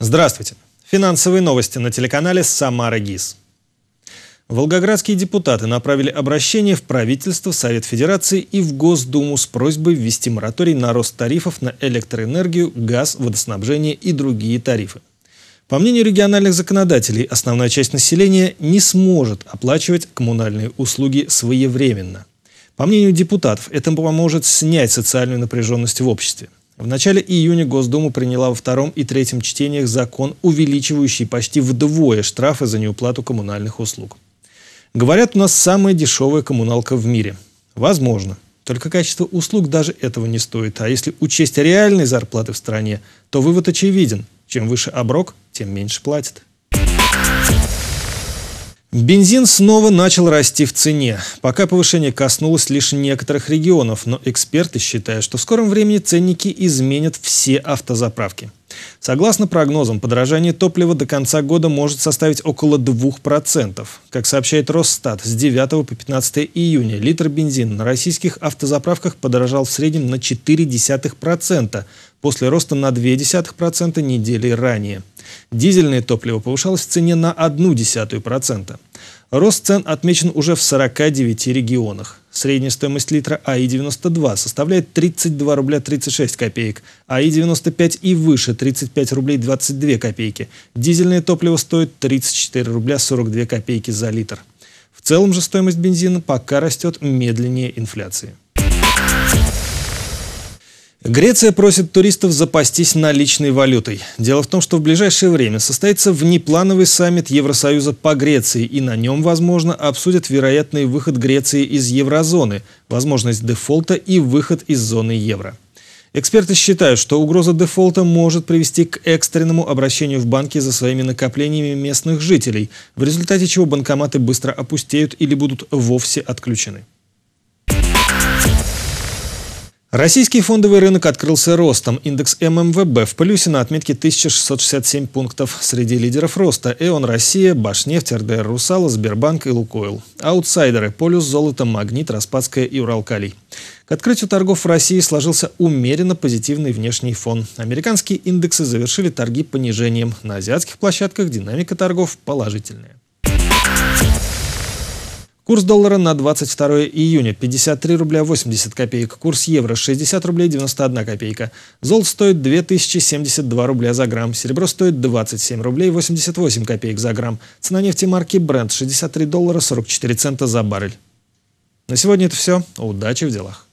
Здравствуйте. Финансовые новости на телеканале «Самара ГИС». Волгоградские депутаты направили обращение в правительство, Совет Федерации и в Госдуму с просьбой ввести мораторий на рост тарифов на электроэнергию, газ, водоснабжение и другие тарифы. По мнению региональных законодателей, основная часть населения не сможет оплачивать коммунальные услуги своевременно. По мнению депутатов, это поможет снять социальную напряженность в обществе. В начале июня Госдума приняла во втором и третьем чтениях закон, увеличивающий почти вдвое штрафы за неуплату коммунальных услуг. Говорят, у нас самая дешевая коммуналка в мире. Возможно. Только качество услуг даже этого не стоит. А если учесть реальные зарплаты в стране, то вывод очевиден. Чем выше оброк, тем меньше платят. Бензин снова начал расти в цене. Пока повышение коснулось лишь некоторых регионов, но эксперты считают, что в скором времени ценники изменят все автозаправки. Согласно прогнозам, подорожание топлива до конца года может составить около 2%. Как сообщает Росстат, с 9 по 15 июня литр бензина на российских автозаправках подорожал в среднем на 0,4% после роста на 0,2% недели ранее. Дизельное топливо повышалось в цене на 0,1%. Рост цен отмечен уже в 49 регионах. Средняя стоимость литра АИ-92 составляет 32 рубля 36 копеек, АИ-95 и выше 35 рублей 22 копейки. Дизельное топливо стоит 34 рубля 42 копейки за литр. В целом же стоимость бензина пока растет медленнее инфляции. Греция просит туристов запастись наличной валютой. Дело в том, что в ближайшее время состоится внеплановый саммит Евросоюза по Греции, и на нем, возможно, обсудят вероятный выход Греции из еврозоны, возможность дефолта и выход из зоны евро. Эксперты считают, что угроза дефолта может привести к экстренному обращению в банки за своими накоплениями местных жителей, в результате чего банкоматы быстро опустеют или будут вовсе отключены. Российский фондовый рынок открылся ростом. Индекс ММВБ в плюсе на отметке 1667 пунктов. Среди лидеров роста – «Эон Россия», «Башнефть», «РДР Русала», «Сбербанк» и «Лукойл». Аутсайдеры – «Полюс», «Золото», «Магнит», «Распадская» и «Уралкалий». К открытию торгов в России сложился умеренно позитивный внешний фон. Американские индексы завершили торги понижением. На азиатских площадках динамика торгов положительная. Курс доллара на 22 июня 53 рубля 80 копеек. Курс евро 60 рублей 91 копейка. Золото стоит 2072 рубля за грамм. Серебро стоит 27 рублей 88 копеек за грамм. Цена нефти марки Brent 63 доллара 44 цента за баррель. На сегодня это все. Удачи в делах.